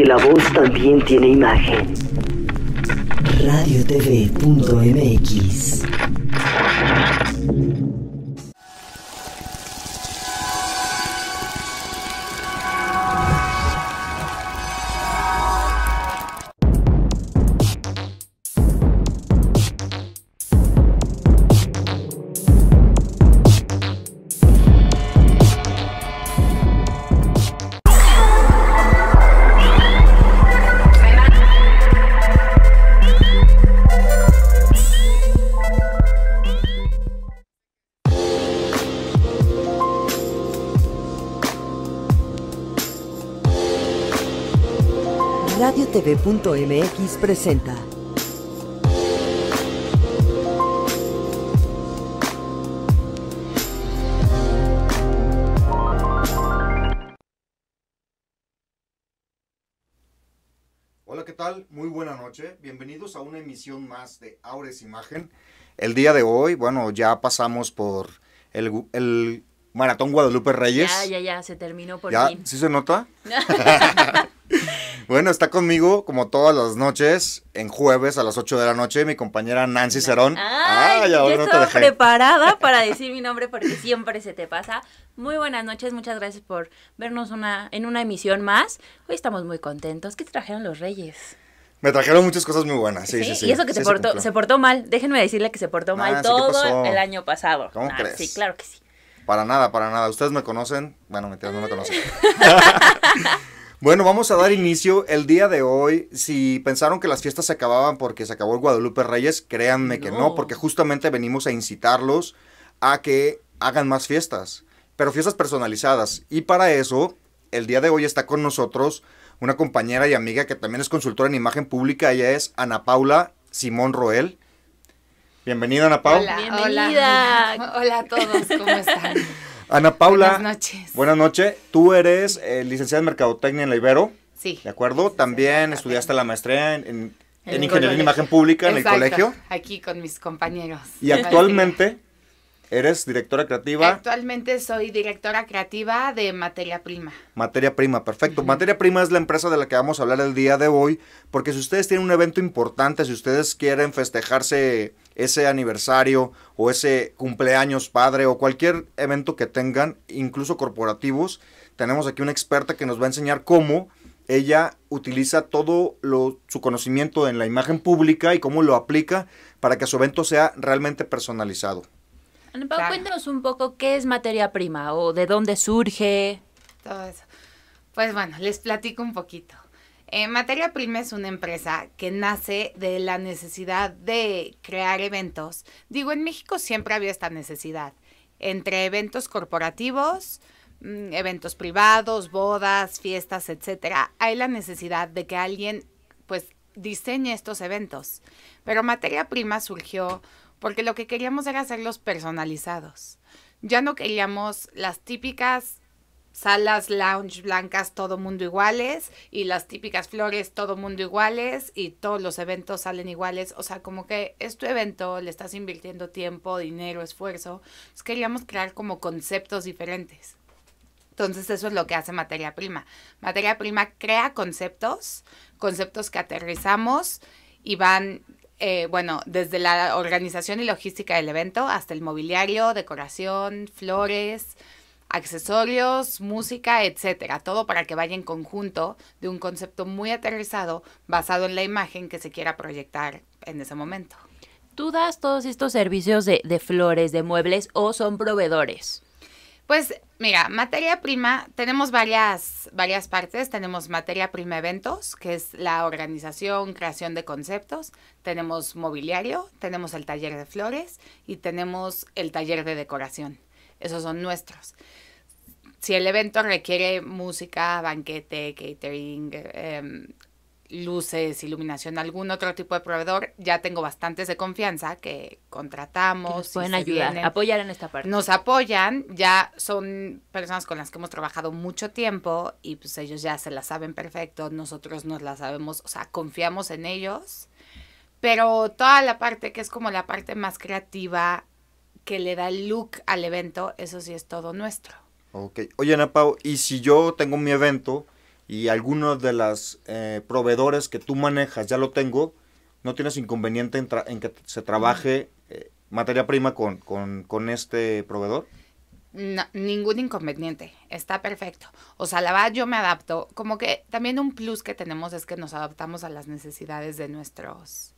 Y la voz también tiene imagen. Radiotv.mx TV.mx presenta. Hola, ¿qué tal? Muy buena noche. Bienvenidos a una emisión más de Aures Imagen. El día de hoy, bueno, ya pasamos por el, Maratón Guadalupe Reyes. Ya, ya, ya, se terminó por ¿Sí se nota? Bueno, está conmigo, como todas las noches, en jueves a las 8 de la noche, mi compañera Nancy Cerón. Ay, ahora no te dejé. preparada para decir mi nombre porque siempre se te pasa. Muy buenas noches, muchas gracias por vernos una, en una emisión más. Hoy estamos muy contentos. ¿Qué trajeron los reyes? Me trajeron muchas cosas muy buenas, sí, sí, sí. Y eso que se, portó, mal, déjenme decirle que se portó ah, mal todo el año pasado. ¿Cómo ah, Sí, claro que sí. Para nada, para nada. Ustedes me conocen. Bueno, mentiras, no me conocen. Bueno, vamos a dar inicio el día de hoy. Si pensaron que las fiestas se acababan porque se acabó el Guadalupe Reyes, créanme que no, porque justamente venimos a incitarlos a que hagan más fiestas, pero fiestas personalizadas. Y para eso, el día de hoy está con nosotros una compañera y amiga que también es consultora en imagen pública. Ella es Ana Paula Simón Roel. Bienvenida, Ana Paula. Hola, Hola, hola a todos, ¿cómo están? Ana Paula. Buenas noches. Buenas noches. Tú eres eh, licenciada en Mercadotecnia en la Ibero. Sí. ¿De acuerdo? También estudiaste la maestría en, Ingeniería en Imagen Pública en el colegio. Aquí con mis compañeros. Y actualmente ¿Eres directora creativa? Actualmente soy directora creativa de Materia Prima. Materia Prima, perfecto. Materia Prima es la empresa de la que vamos a hablar el día de hoy, porque si ustedes tienen un evento importante, si ustedes quieren festejarse ese aniversario o ese cumpleaños padre o cualquier evento que tengan, incluso corporativos, tenemos aquí una experta que nos va a enseñar cómo ella utiliza todo su conocimiento en la imagen pública y cómo lo aplica para que su evento sea realmente personalizado cuéntanos un poco qué es materia prima o de dónde surge. Todo Pues bueno, les platico un poquito. Eh, materia Prima es una empresa que nace de la necesidad de crear eventos. Digo, en México siempre había esta necesidad. Entre eventos corporativos, mm, eventos privados, bodas, fiestas, etcétera, hay la necesidad de que alguien pues diseñe estos eventos. Pero materia prima surgió porque lo que queríamos era hacerlos personalizados. Ya no queríamos las típicas salas lounge blancas todo mundo iguales y las típicas flores todo mundo iguales y todos los eventos salen iguales. O sea, como que es tu evento, le estás invirtiendo tiempo, dinero, esfuerzo. queríamos crear como conceptos diferentes. Entonces eso es lo que hace materia prima. Materia prima crea conceptos, conceptos que aterrizamos y van eh, bueno, desde la organización y logística del evento hasta el mobiliario, decoración, flores, accesorios, música, etcétera. Todo para que vaya en conjunto de un concepto muy aterrizado basado en la imagen que se quiera proyectar en ese momento. ¿Tú das todos estos servicios de flores, de muebles o son proveedores? Pues mira, materia prima, tenemos varias, varias partes. Tenemos materia prima eventos, que es la organización, creación de conceptos. Tenemos mobiliario, tenemos el taller de flores y tenemos el taller de decoración. Esos son nuestros. Si el evento requiere música, banquete, catering, eh, em, luces, iluminación, algún otro tipo de proveedor, ya tengo bastantes de confianza que contratamos. nos pueden ayudar, apoyar en esta parte. Nos apoyan, ya son personas con las que hemos trabajado mucho tiempo y pues ellos ya se la saben perfecto, nosotros nos la sabemos, o sea, confiamos en ellos, pero toda la parte que es como la parte más creativa que le da el look al evento, eso sí es todo nuestro. Ok. Oye, Ana Pau, y si yo tengo mi evento y algunos de los eh, proveedores que tú manejas ya lo tengo, no tienes inconveniente en, que se trabaje eh, materia prima con, con, este proveedor. ningún inconveniente, está perfecto. O sea, la verdad yo me adapto, como que también un plus que tenemos es que nos adaptamos a las necesidades de nuestros,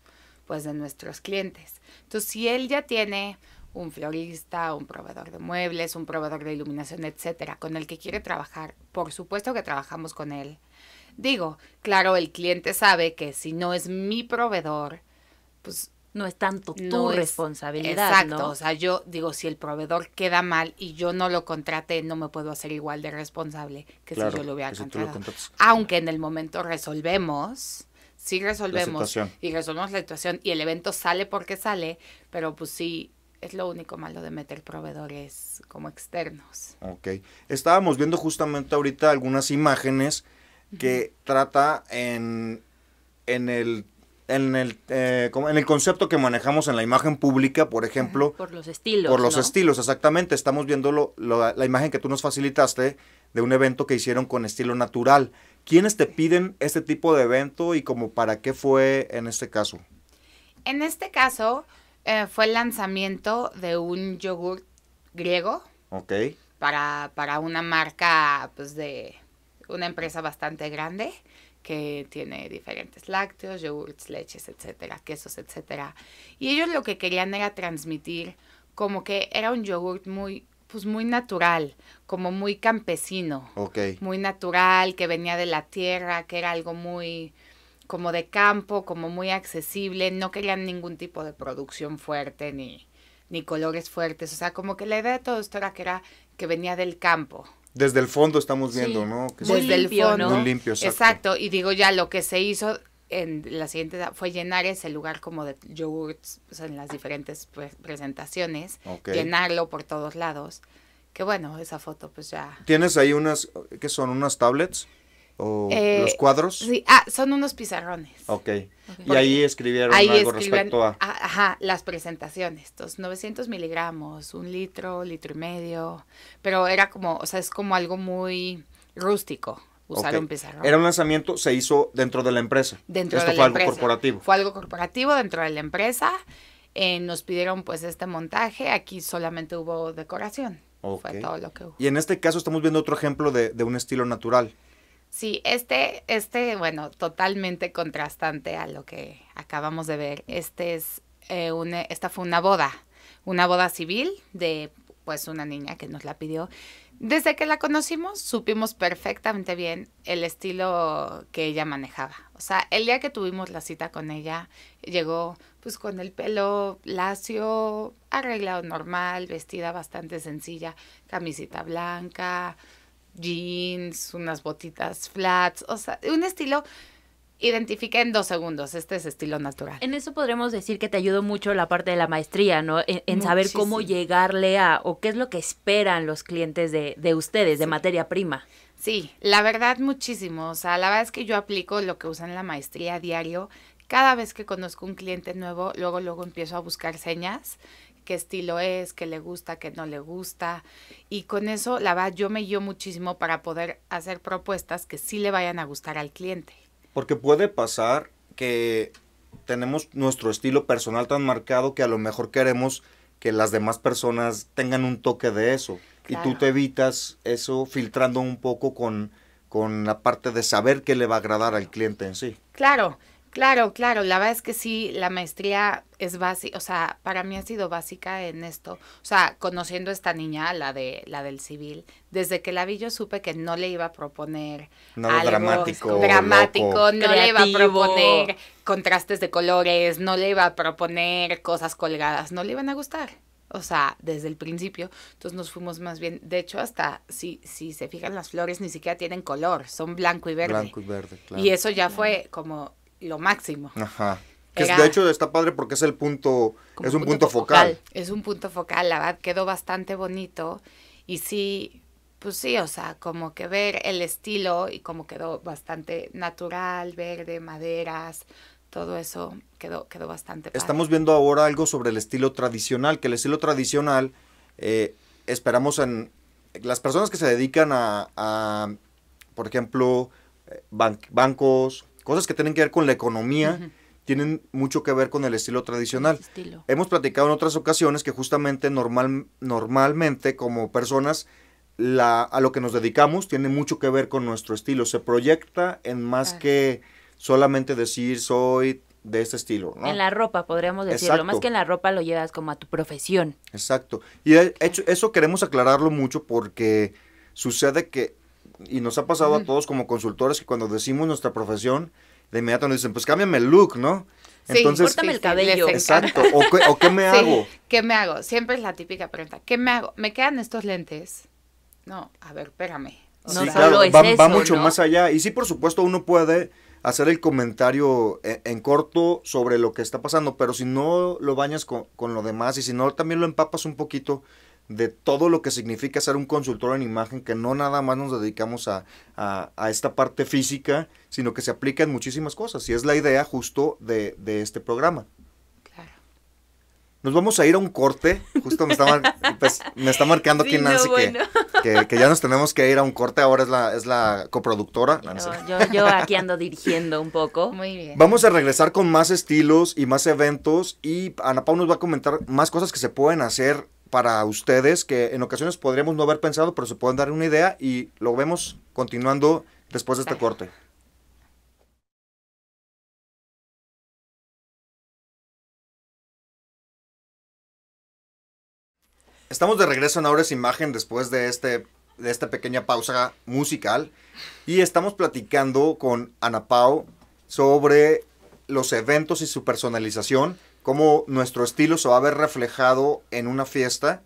pues de nuestros clientes. Entonces, si él ya tiene un florista, un proveedor de muebles, un proveedor de iluminación, etcétera, con el que quiere trabajar. Por supuesto que trabajamos con él. Digo, claro, el cliente sabe que si no es mi proveedor, pues no es tanto tu responsabilidad. Exacto, o sea, yo digo, si el proveedor queda mal y yo no lo contraté, no me puedo hacer igual de responsable que si yo lo hubiera contratado. Lo Aunque en el momento resolvemos, sí resolvemos y resolvemos la situación y el evento sale porque sale, pero pues sí es lo único malo de meter proveedores como externos. Ok. Estábamos viendo justamente ahorita algunas imágenes que trata en, en el eh, en el, concepto que manejamos en la imagen pública, por ejemplo. Por los estilos. Por los estilos, exactamente. Estamos viendo la imagen que tú nos facilitaste de un evento que hicieron con estilo natural. ¿Quiénes te piden este tipo de evento y como para qué fue en este caso? En este caso, eh, fue el lanzamiento de un yogur griego. Ok. Para, para una marca, pues, de una empresa bastante grande que tiene diferentes lácteos, yogurts, leches, etcétera, quesos, etcétera. Y ellos lo que querían era transmitir como que era un yogurt muy pues muy natural, como muy campesino, okay. muy natural, que venía de la tierra, que era algo muy como de campo, como muy accesible, no querían ningún tipo de producción fuerte ni, ni colores fuertes, o sea, como que la idea de todo esto era que era que venía del campo. Desde el fondo estamos viendo, ¿no? Que muy fondo. Muy limpio, exacto. Y digo ya, lo que se hizo en la siguiente fue llenar ese lugar como de yogurts en las diferentes presentaciones, llenarlo por todos lados. Que bueno, esa foto pues ya. ¿Tienes ahí unas, qué son, unas tablets? Eh, los cuadros? Sí, ah, son unos pizarrones. Ok. Y ahí escribieron algo respecto a... Ajá, las presentaciones, estos 900 miligramos, un litro, litro y medio, pero era como, o sea, es como algo muy rústico. Usar un pizarrón. Era un lanzamiento, se hizo dentro de la empresa. Dentro Esto de fue algo corporativo. Fue algo corporativo dentro de la empresa. Eh, nos pidieron pues este montaje. Aquí solamente hubo decoración. Fue todo lo que Y en este caso estamos viendo otro ejemplo de, de un estilo natural. Sí, este, este, bueno, totalmente contrastante a lo que acabamos de ver. Este es eh, eh, esta fue una boda, una boda civil de pues una niña que nos la pidió. Desde que la conocimos, supimos perfectamente bien el estilo que ella manejaba. O sea, el día que tuvimos la cita con ella, llegó pues con el pelo lacio, arreglado normal, vestida bastante sencilla, camisita blanca, jeans, unas botitas flats, o sea, un estilo identifique en dos segundos, este es estilo natural. En eso podremos decir que te ayudó mucho la parte de la maestría, ¿no? E, en, saber cómo llegarle a o qué es lo que esperan los clientes de, de ustedes, de materia prima. Sí, la verdad muchísimo. O sea, la verdad es que yo aplico lo que usan la maestría diario. Cada vez que conozco un cliente nuevo, luego, luego empiezo a buscar señas qué estilo es, qué le gusta, qué no le gusta. Y con eso, la verdad, yo me guío muchísimo para poder hacer propuestas que sí le vayan a gustar al cliente. Porque puede pasar que tenemos nuestro estilo personal tan marcado que a lo mejor queremos que las demás personas tengan un toque de eso. Y tú te evitas eso filtrando un poco con, con la parte de saber qué le va a agradar al cliente en sí. Claro, Claro, claro, la verdad es que sí, la maestría es básica, o sea, para mí ha sido básica en esto, o sea, conociendo a esta niña, la de la del civil, desde que la vi yo supe que no le iba a proponer algo dramático, no le iba a proponer contrastes de colores, no le iba a proponer cosas colgadas, no le iban a gustar. O sea, desde el principio, entonces nos fuimos más bien, de hecho, hasta si, si se fijan las flores ni siquiera tienen color, son blanco y verde. Blanco y verde, claro. Y eso ya fue como lo máximo. Ajá. Que de hecho está padre porque es el punto, es un punto, focal. Es un punto focal, la verdad, quedó bastante bonito. Y sí, pues sí, o sea, como que ver el estilo y como quedó bastante natural, verde, maderas, todo eso quedó, quedó bastante padre. Estamos viendo ahora algo sobre el estilo tradicional, que el estilo tradicional eh, esperamos en las personas que se dedican a, por ejemplo, eh, bancos, cosas que tienen que ver con la economía, tienen mucho que ver con el estilo tradicional. Hemos platicado en otras ocasiones que justamente normal, normalmente como personas a lo que nos dedicamos tiene mucho que ver con nuestro estilo. Se proyecta en más que solamente decir soy de este estilo. En la ropa, podríamos decirlo. Más que en la ropa lo llevas como a tu profesión. Exacto. Y eh, eso queremos aclararlo mucho porque sucede que y nos ha pasado a todos como consultores que cuando decimos nuestra profesión, de inmediato nos dicen, pues cámbiame el look, ¿no? Sí, Entonces, córtame el cabello. Exacto. ¿O qué, me hago? ¿Qué me hago? Siempre es la típica pregunta. ¿Qué me hago? ¿Me quedan estos lentes? No, a ver, espérame. va, mucho más allá. Y sí, por supuesto, uno puede hacer el comentario eh, en, corto sobre lo que está pasando, pero si no lo bañas con lo demás y si no también lo empapas un poquito, de todo lo que significa ser un consultor en imagen, que no nada más nos dedicamos a, esta parte física, sino que se aplica en muchísimas cosas, y es la idea justo de, este programa. Claro. Nos vamos a ir a un corte, justo me está, pues, marcando aquí Nancy que, ya nos tenemos que ir a un corte, ahora es la, es la coproductora. yo, aquí ando dirigiendo un poco. Muy bien. Vamos a regresar con más estilos y más eventos, y Ana Pau nos va a comentar más cosas que se pueden hacer para ustedes que en ocasiones podríamos no haber pensado, pero se pueden dar una idea y lo vemos continuando después de este corte. Estamos de regreso en Ahora Imagen después de, este, de esta pequeña pausa musical y estamos platicando con Ana Pau sobre los eventos y su personalización cómo nuestro estilo se va a ver reflejado en una fiesta,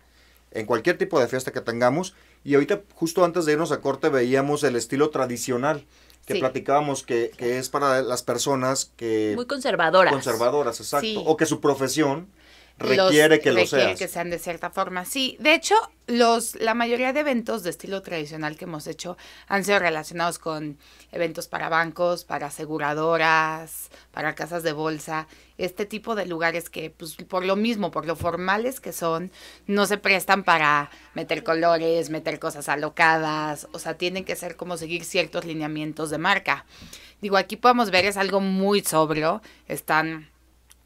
en cualquier tipo de fiesta que tengamos. Y ahorita, justo antes de irnos a corte, veíamos el estilo tradicional que platicábamos que, que, es para las personas que... Muy conservadoras. Conservadoras, exacto. O que su profesión requiere que lo que sean de cierta forma. Sí, de hecho, los la mayoría de eventos de estilo tradicional que hemos hecho han sido relacionados con eventos para bancos, para aseguradoras, para casas de bolsa, este tipo de lugares que pues por lo mismo, por lo formales que son, no se prestan para meter colores, meter cosas alocadas, o sea, tienen que ser como seguir ciertos lineamientos de marca. Digo, aquí podemos ver es algo muy sobrio, están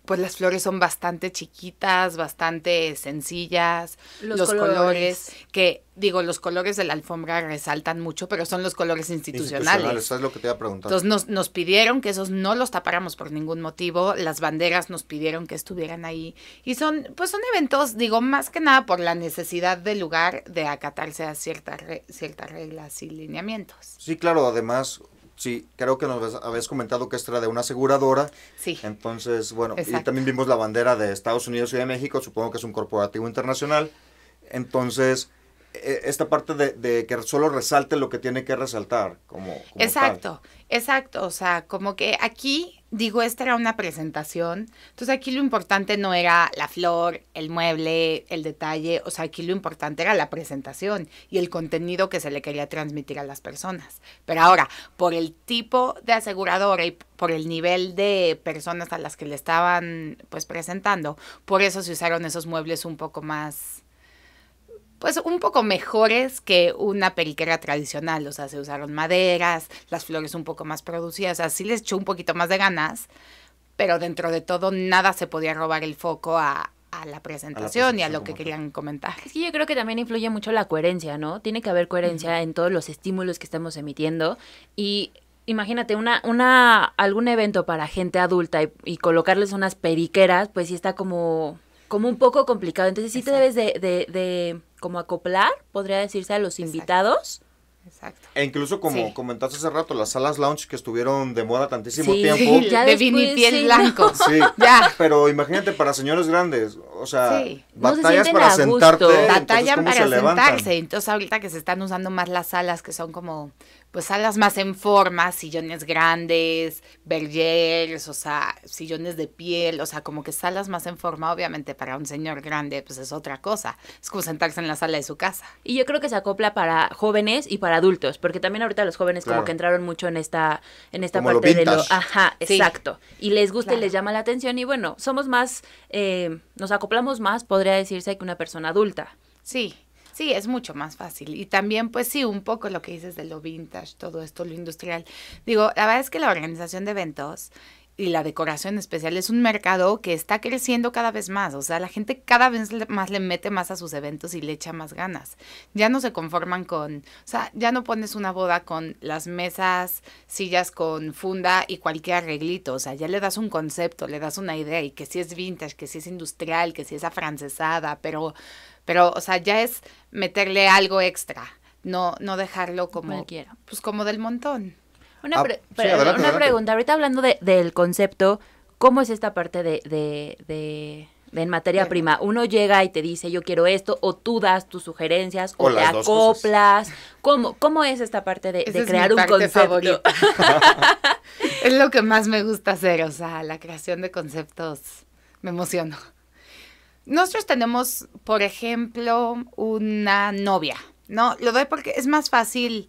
pues las flores son bastante chiquitas, bastante sencillas, los, colores. que digo, los colores de la alfombra resaltan mucho, pero son los colores institucionales. institucionales eso lo que te iba a preguntar. Entonces nos, nos pidieron que esos no los tapáramos por ningún motivo, las banderas nos pidieron que estuvieran ahí y son, pues son eventos, digo, más que nada por la necesidad del lugar de acatarse a ciertas, ciertas reglas y lineamientos. Sí, claro, además Sí, creo que nos habéis comentado que es era de una aseguradora. Sí. Entonces, bueno, y también vimos la bandera de Estados Unidos y de México, supongo que es un corporativo internacional. Entonces, eh, esta parte de, que solo resalte lo que tiene que resaltar. Como, exacto, exacto. O sea, como que aquí, digo, esta era una presentación. Entonces aquí lo importante no era la flor, el mueble, el detalle. O sea, aquí lo importante era la presentación y el contenido que se le quería transmitir a las personas. Pero ahora, por el tipo de aseguradora y por el nivel de personas a las que le estaban pues presentando, por eso se usaron esos muebles un poco más pues un poco mejores que una periquera tradicional, o sea, se usaron maderas, las flores un poco más producidas, o así sí les echó un poquito más de ganas, pero dentro de todo nada se podía robar el foco a, la presentación y a lo que querían comentar. Es que yo creo que también influye mucho la coherencia, ¿no? Tiene que haber coherencia en todos los estímulos que estamos emitiendo y imagínate una una algún evento para gente adulta y, colocarles unas periqueras, pues sí está como como un poco complicado. Entonces sí te debes de, de como acoplar, podría decirse, a los invitados. Exacto. E incluso como comentaste hace rato, las salas lounge que estuvieron de moda tantísimo tiempo. de vinipiel blanco. Sí, ya. Pero imagínate para señores grandes, o sea, batallas para sentarte. Batallas para sentarse. Entonces ahorita que se están usando más las salas que son como pues salas más en forma, sillones grandes, bergers, o sea, sillones de piel, o sea, como que salas más en forma, obviamente para un señor grande, pues es otra cosa, es como sentarse en la sala de su casa. Y yo creo que se acopla para jóvenes y para adultos, porque también ahorita los jóvenes como que entraron mucho en esta, en esta parte de lo, ajá, exacto, y les gusta y les llama la atención y bueno, somos más, eh, nos acoplamos más, podría decirse, que una persona adulta. Sí, Sí, es mucho más fácil. Y también, pues sí, un poco lo que dices de lo vintage, todo esto, lo industrial. Digo, la verdad es que la organización de eventos y la decoración especial es un mercado que está creciendo cada vez más. O sea, la gente cada vez más le mete más a sus eventos y le echa más ganas. Ya no se conforman con, o sea, ya no pones una boda con las mesas, sillas con funda y cualquier arreglito. O sea, ya le das un concepto, le das una idea y que si es vintage, que si es industrial, que si es afrancesada, pero pero, o sea, ya es meterle algo extra, no, no dejarlo como. quiera. Pues como del montón. Una, ah, pregunta, ahorita hablando del concepto, ¿cómo es esta parte de, de, en materia prima. Uno llega y te dice, yo quiero esto, o tú das tus sugerencias, o, le te acoplas. ¿Cómo, es esta parte de, crear un concepto? es lo que más me gusta hacer, o sea, la creación de conceptos. Me emociono. Nosotros tenemos, por ejemplo, una novia, ¿no? Lo doy porque es más fácil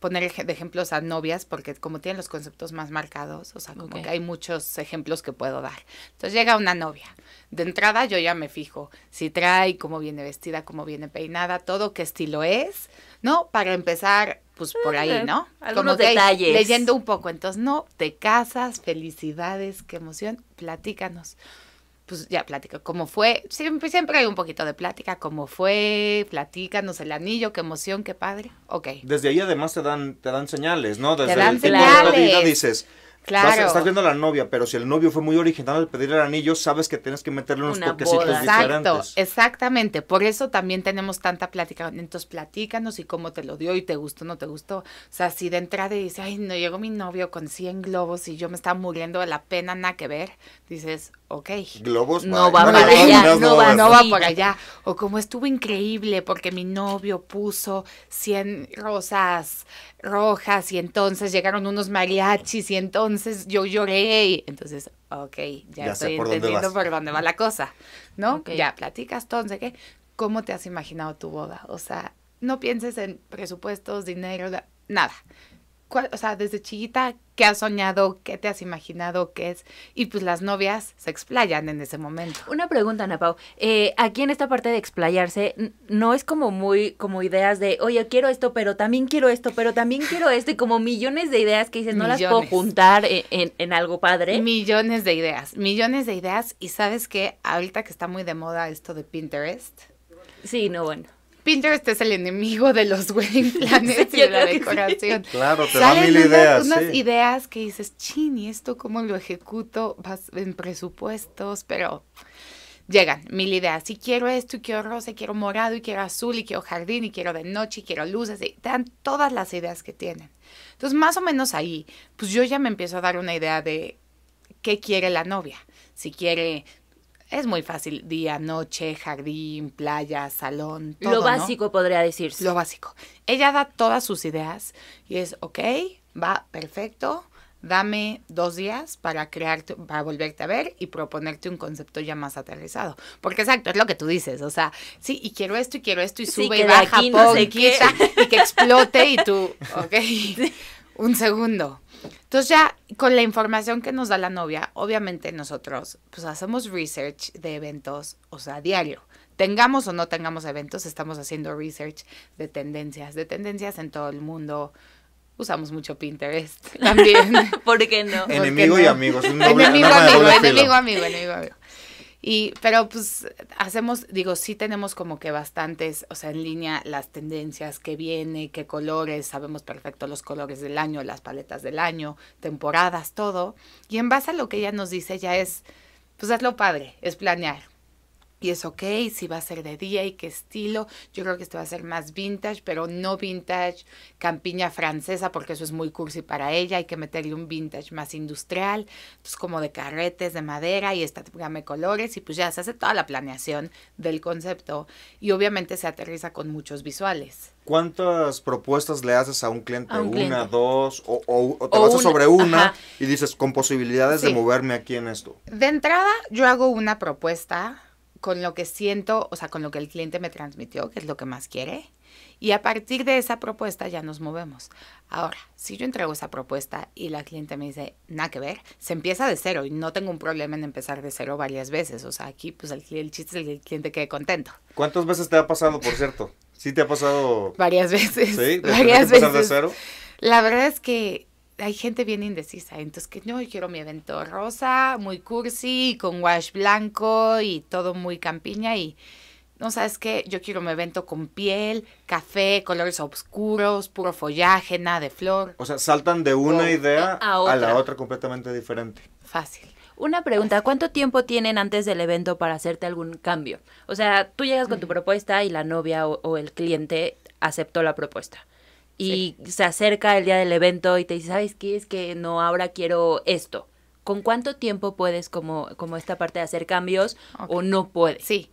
poner de ejemplos a novias porque como tienen los conceptos más marcados, o sea, como que hay muchos ejemplos que puedo dar. Entonces llega una novia. De entrada yo ya me fijo si trae, cómo viene vestida, cómo viene peinada, todo qué estilo es, ¿no? Para empezar, pues por ahí, eh, ¿no? Algunos como detalles. leyendo un poco. Entonces, no, te casas, felicidades, qué emoción, platícanos pues ya plática cómo fue. Siempre, siempre hay un poquito de plática, cómo fue, platícanos el anillo, qué emoción, qué padre. Ok. Desde ahí además te dan, te dan señales, ¿no? Desde el De la vida dices. Claro. estás viendo a la novia, pero si el novio fue muy original al pedir el anillo, sabes que tienes que meterle unos Una diferentes. Exacto, exactamente. Por eso también tenemos tanta plática. Entonces, platícanos y cómo te lo dio y te gustó, no te gustó. O sea, si de entrada dice, ay, no llegó mi novio con 100 globos y yo me estaba muriendo de la pena, nada que ver, dices, ok. Globos no va para allá, no, va, para allá. O como estuvo increíble porque mi novio puso 100 rosas rojas y entonces llegaron unos mariachis y entonces yo lloré. entonces, ok, ya, estoy entendiendo por dónde va la cosa, ¿no? Ya platicas entonces, ¿Cómo te has imaginado tu boda? O sea, no pienses en presupuestos, dinero, nada o sea, desde chiquita, ¿qué has soñado? ¿Qué te has imaginado? ¿Qué es? Y pues las novias se explayan en ese momento. Una pregunta, Ana Pau. Eh, aquí en esta parte de explayarse, no es como muy, como ideas de, oye, quiero esto, pero también quiero esto, pero también quiero esto, y como millones de ideas que dices, no las puedo juntar en, en, en, algo padre. Millones de ideas, millones de ideas. Y sabes que ahorita que está muy de moda esto de Pinterest. Sí, no, bueno Pinterest es el enemigo de los wedding planes y de la decoración. Claro, te mil ideas. Unas ideas que dices, chin, ¿y esto cómo lo ejecuto? Vas en presupuestos, pero llegan mil ideas. Si quiero esto, y quiero rosa, y quiero morado, y quiero azul, y quiero jardín, y quiero de noche, y quiero luces, y te dan todas las ideas que tienen. Entonces, más o menos ahí, pues yo ya me empiezo a dar una idea de qué quiere la novia. Si quiere es muy fácil, día, noche, jardín, playa, salón. Todo, Lo básico podría decirse. Lo básico. Ella da todas sus ideas y es, ok, va perfecto, dame dos días para crearte, para volverte a ver y proponerte un concepto ya más aterrizado. Porque exacto, es lo que tú dices, o sea, sí, y quiero esto, y quiero esto, y sube y baja, y que explote, y tú, ok. un segundo. Entonces ya con la información que nos da la novia, obviamente nosotros pues hacemos research de eventos, o sea, diario. Tengamos o no tengamos eventos, estamos haciendo research de tendencias, de tendencias en todo el mundo. Usamos mucho Pinterest también. ¿Por qué no? Enemigo y amigos. enemigo, amigo, amigo, amigo. Y, pero pues hacemos, digo, sí tenemos como que bastantes, o sea, en línea las tendencias que viene, qué colores, sabemos perfecto los colores del año, las paletas del año, temporadas, todo. Y en base a lo que ella nos dice, ya es, pues hazlo padre, es planear y es ok, si va a ser de día y qué estilo. Yo creo que este va a ser más vintage, pero no vintage campiña francesa, porque eso es muy cursi para ella. Hay que meterle un vintage más industrial, pues como de carretes, de madera y esta de colores. Y pues ya se hace toda la planeación del concepto y obviamente se aterriza con muchos visuales. ¿Cuántas propuestas le haces a un cliente? una, dos, o, o, te vas sobre una y dices, con posibilidades de moverme aquí en esto. De entrada, yo hago una propuesta con lo que siento, o sea, con lo que el cliente me transmitió, que es lo que más quiere. Y a partir de esa propuesta ya nos movemos. Ahora, si yo entrego esa propuesta y la cliente me dice, nada que ver, se empieza de cero y no tengo un problema en empezar de cero varias veces. O sea, aquí pues el, el chiste es que el cliente quede contento. ¿Cuántas veces te ha pasado, por cierto? ¿Sí te ha pasado? Varias veces. ¿Sí? varias veces. De cero? La verdad es que hay gente bien indecisa, entonces que no, yo quiero mi evento rosa, muy cursi, con wash blanco y todo muy campiña y no sabes qué, yo quiero mi evento con piel, café, colores oscuros, puro follaje, nada de flor. O sea, saltan de una idea e, a, la otra completamente diferente. Fácil. Una pregunta, ¿cuánto tiempo tienen antes del evento para hacerte algún cambio? O sea, tú llegas con tu propuesta y la novia o el cliente aceptó la propuesta y se acerca el día del evento y te dice, ¿sabes qué? Es que no, ahora quiero esto. ¿Con cuánto tiempo puedes como, como esta parte de hacer cambios o no puedes? Sí,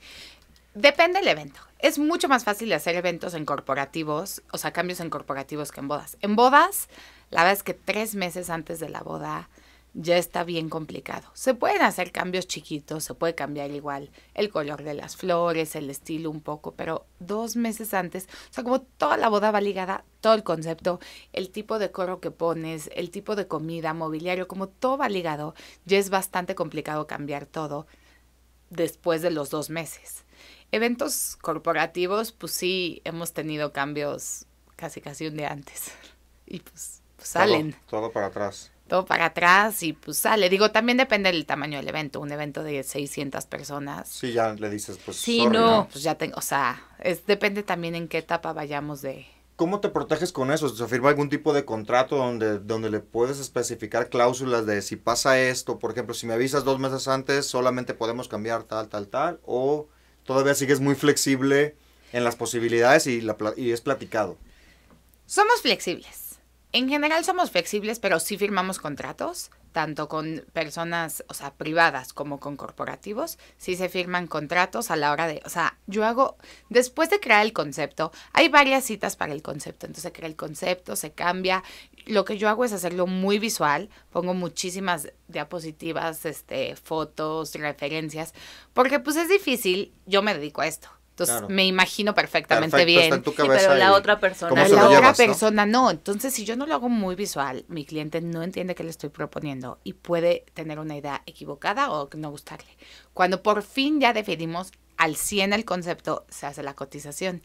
depende del evento. Es mucho más fácil hacer eventos en corporativos, o sea, cambios en corporativos que en bodas. En bodas, la verdad es que tres meses antes de la boda, ya está bien complicado. Se pueden hacer cambios chiquitos, se puede cambiar igual el color de las flores, el estilo un poco, pero dos meses antes, o sea, como toda la boda va ligada, todo el concepto, el tipo de coro que pones, el tipo de comida, mobiliario, como todo va ligado, ya es bastante complicado cambiar todo después de los dos meses. Eventos corporativos, pues sí, hemos tenido cambios casi casi un día antes. Y pues, pues salen. todo para atrás todo para atrás y pues sale. Digo, también depende del tamaño del evento. Un evento de 600 personas. Sí, ya le dices, pues. Sí, no, pues ya tengo, o sea, es, depende también en qué etapa vayamos de. ¿Cómo te proteges con eso? ¿Se firma algún tipo de contrato donde, donde le puedes especificar cláusulas de si pasa esto, por ejemplo, si me avisas dos meses antes, solamente podemos cambiar tal, tal, tal? ¿O todavía sigues muy flexible en las posibilidades y, la, y es platicado? Somos flexibles en general somos flexibles, pero sí firmamos contratos, tanto con personas, o sea, privadas como con corporativos. Sí se firman contratos a la hora de, o sea, yo hago, después de crear el concepto, hay varias citas para el concepto, entonces se crea el concepto, se cambia. Lo que yo hago es hacerlo muy visual, pongo muchísimas diapositivas, este, fotos, referencias, porque pues es difícil, yo me dedico a esto. Entonces me imagino perfectamente bien. pero la otra persona. la otra persona ¿no? Entonces, si yo no lo hago muy visual, mi cliente no entiende qué le estoy proponiendo y puede tener una idea equivocada o no gustarle. Cuando por fin ya definimos al 100 el concepto, se hace la cotización.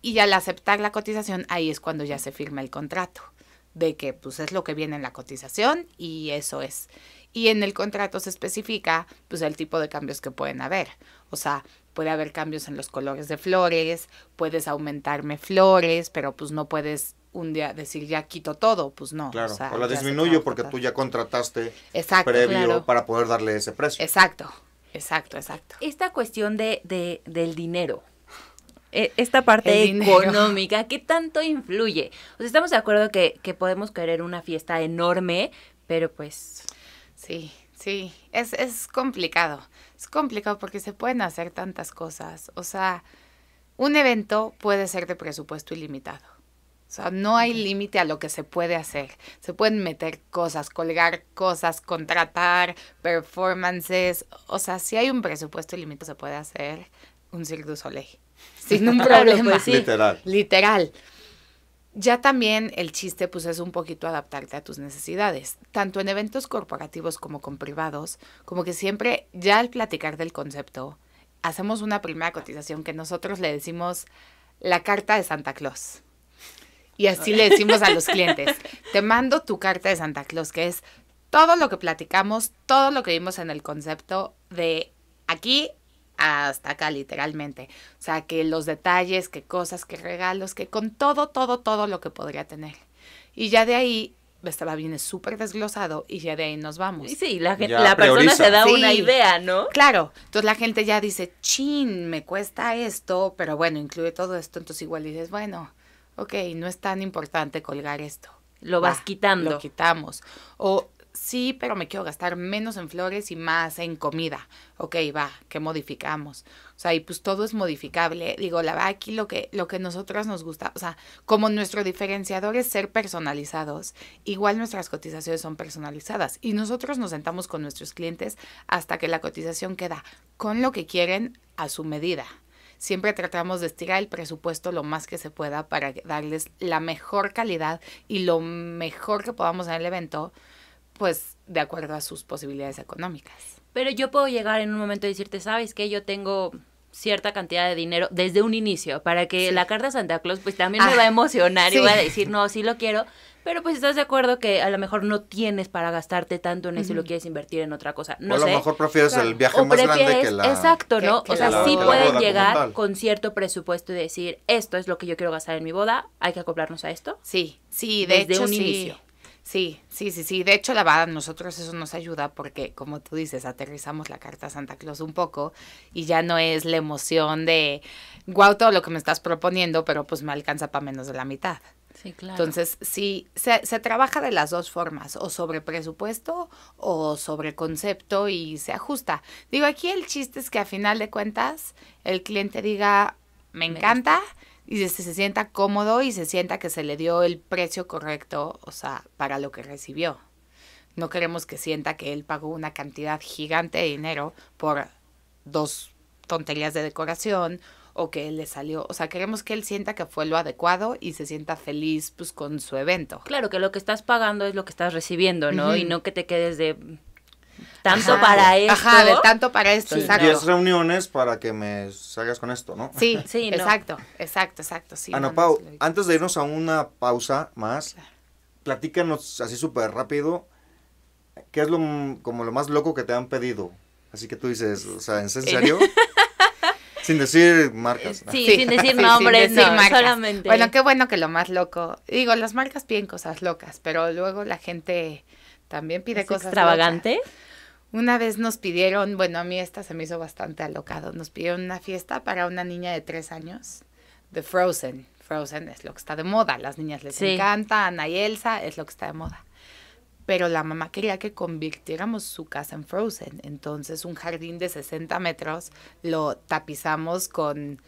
Y al aceptar la cotización, ahí es cuando ya se firma el contrato. De que pues es lo que viene en la cotización y eso es y en el contrato se especifica pues el tipo de cambios que pueden haber. O sea, puede haber cambios en los colores de flores, puedes aumentarme flores, pero pues no puedes un día decir ya quito todo, pues no. Claro, o, la disminuyo porque tú ya contrataste previo para poder darle ese precio. Exacto, exacto, exacto. Esta cuestión de, de del dinero, e, esta parte económica, ¿qué tanto influye? O sea, estamos de acuerdo que, que podemos querer una fiesta enorme, pero pues... Sí, Sí, es, es complicado. Es complicado porque se pueden hacer tantas cosas. O sea, un evento puede ser de presupuesto ilimitado. O sea, no hay límite a lo que se puede hacer. Se pueden meter cosas, colgar cosas, contratar performances. O sea, si hay un presupuesto ilimitado, se puede hacer un Cirque du Sin un problema. Literal. Literal. Ya también el chiste pues es un poquito adaptarte a tus necesidades, tanto en eventos corporativos como con privados, como que siempre ya al platicar del concepto, hacemos una primera cotización que nosotros le decimos la carta de Santa Claus. Y así le decimos a los clientes, te mando tu carta de Santa Claus, que es todo lo que platicamos, todo lo que vimos en el concepto de aquí hasta acá literalmente. O sea, que los detalles, que cosas, que regalos, que con todo, todo, todo lo que podría tener. Y ya de ahí estaba bien súper desglosado y ya de ahí nos vamos. y Sí, la, la persona se da una idea, ¿no? Claro, entonces la gente ya dice, chin, me cuesta esto, pero bueno, incluye todo esto, entonces igual dices, bueno, ok, no es tan importante colgar esto. Lo vas quitando. Lo quitamos. O sí, pero me quiero gastar menos en flores y más en comida. Ok, va, que modificamos? O sea, y pues todo es modificable. Digo, la va aquí lo que, lo que nosotros nos gusta, o sea, como nuestro diferenciador es ser personalizados, igual nuestras cotizaciones son personalizadas. Y nosotros nos sentamos con nuestros clientes hasta que la cotización queda con lo que quieren a su medida siempre tratamos de estirar el presupuesto lo más que se pueda para darles la mejor calidad y lo mejor que podamos en el evento, pues de acuerdo a sus posibilidades económicas. Pero yo puedo llegar en un momento y decirte, sabes que yo tengo cierta cantidad de dinero desde un inicio para que la carta de Santa Claus pues también me ah, va a emocionar y va a decir, no, sí lo quiero, pero pues estás de acuerdo que a lo mejor no tienes para gastarte tanto en eso y lo quieres invertir en otra cosa. No a lo mejor prefieres el viaje más grande que la... Exacto, ¿no? o sea, sí pueden llegar con cierto presupuesto y decir, esto es lo que yo quiero gastar en mi boda, hay que acoplarnos a esto. Sí, sí, de Desde un inicio. Sí, sí, sí, sí. De hecho, la verdad, nosotros eso nos ayuda porque, como tú dices, aterrizamos la carta Santa Claus un poco y ya no es la emoción de, wow, todo lo que me estás proponiendo, pero pues me alcanza para menos de la mitad. Sí, claro. Entonces, sí, se, se, trabaja de las dos formas, o sobre presupuesto o sobre concepto y se ajusta. Digo, aquí el chiste es que a final de cuentas el cliente diga, me encanta y se, sienta cómodo y se sienta que se le dio el precio correcto, o sea, para lo que recibió. No queremos que sienta que él pagó una cantidad gigante de dinero por dos tonterías de decoración o que él le salió, o sea, queremos que él sienta que fue lo adecuado y se sienta feliz pues con su evento. Claro que lo que estás pagando es lo que estás recibiendo, ¿no? Y no que te quedes de tanto para esto. Ajá, de tanto para esto, sí, reuniones para que me salgas con esto, ¿no? Sí, sí, exacto, exacto, exacto, sí. Ana Pau, antes de irnos a una pausa más, platícanos así súper rápido, ¿qué es lo, como lo más loco que te han pedido? Así que tú dices, o sea, ¿en eh. serio? sin decir marcas. Eh, sí, sin decir nombres, solamente. Bueno, qué bueno que lo más loco. Digo, las marcas piden cosas locas, pero luego la gente también pide cosas extravagante. Una vez nos pidieron, bueno, a mí esta se me hizo bastante alocado, nos pidieron una fiesta para una niña de tres años The Frozen. Frozen es lo que está de moda, las niñas les encantan encanta, Ana y Elsa es lo que está de moda. Pero la mamá quería que convirtiéramos su casa en Frozen, entonces un jardín de 60 metros lo tapizamos con,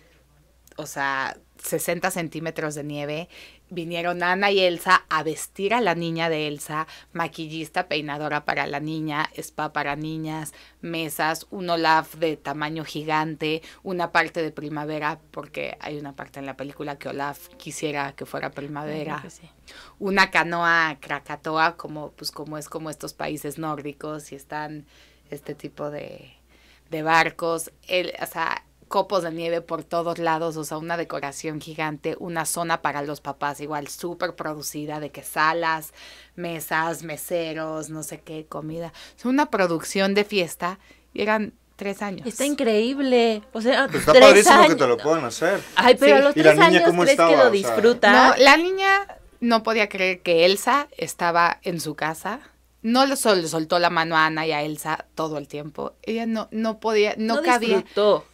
o sea, 60 centímetros de nieve vinieron Ana y Elsa a vestir a la niña de Elsa, maquillista, peinadora para la niña, spa para niñas, mesas, un Olaf de tamaño gigante, una parte de primavera, porque hay una parte en la película que Olaf quisiera que fuera primavera, una canoa krakatoa, como, pues, como es como estos países nórdicos y están este tipo de, barcos, El, o sea, copos de nieve por todos lados, o sea, una decoración gigante, una zona para los papás igual súper producida de que salas, mesas, meseros, no sé qué, comida. O una producción de fiesta y eran tres años. Está increíble. O sea, está que te lo puedan hacer. Ay, pero los tres años crees que lo disfruta. No, la niña no podía creer que Elsa estaba en su casa. No le soltó la mano a Ana y a Elsa todo el tiempo. Ella no, no podía, no, no cabía. Disfrutó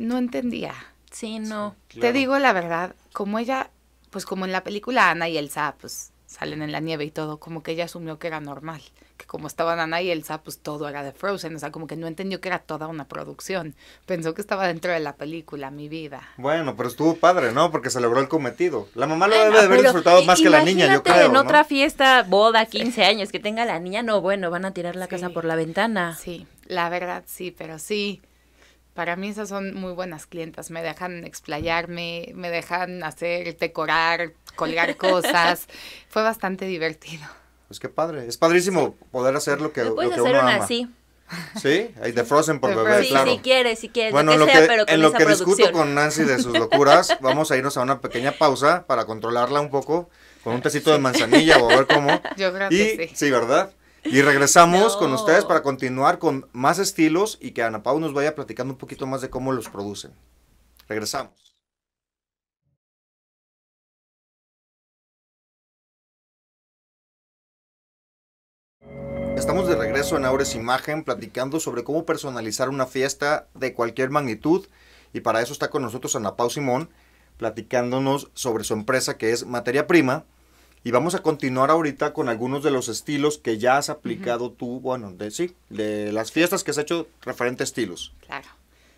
no entendía. Sí, no. Te digo la verdad, como ella, pues como en la película Ana y Elsa, pues salen en la nieve y todo, como que ella asumió que era normal, que como estaban Ana y Elsa, pues todo era de Frozen, o sea, como que no entendió que era toda una producción, pensó que estaba dentro de la película, mi vida. Bueno, pero estuvo padre, ¿no? Porque se el cometido. La mamá lo debe de haber disfrutado más que la niña, yo creo. en otra fiesta, boda, 15 años, que tenga la niña, no, bueno, van a tirar la casa por la ventana. Sí, la verdad sí, pero sí, para mí esas son muy buenas clientas, me dejan explayarme, me dejan hacer, decorar, colgar cosas. Fue bastante divertido. Pues que padre, es padrísimo poder hacer lo que, lo que hacer una así. Sí, de Frozen por bebé, sí, Si quieres, si quieres, bueno, lo que, pero en lo que discuto con Nancy de sus locuras, vamos a irnos a una pequeña pausa para controlarla un poco con un tecito de manzanilla o a ver cómo. Yo creo y, que sí. Sí, ¿verdad? Y regresamos con ustedes para continuar con más estilos y que Ana Pau nos vaya platicando un poquito más de cómo los producen. Regresamos. Estamos de regreso en Aures Imagen platicando sobre cómo personalizar una fiesta de cualquier magnitud y para eso está con nosotros Ana Pau Simón platicándonos sobre su empresa que es Materia Prima y vamos a continuar ahorita con algunos de los estilos que ya has aplicado tú, bueno, de sí, de las fiestas que has hecho referente estilos. Claro.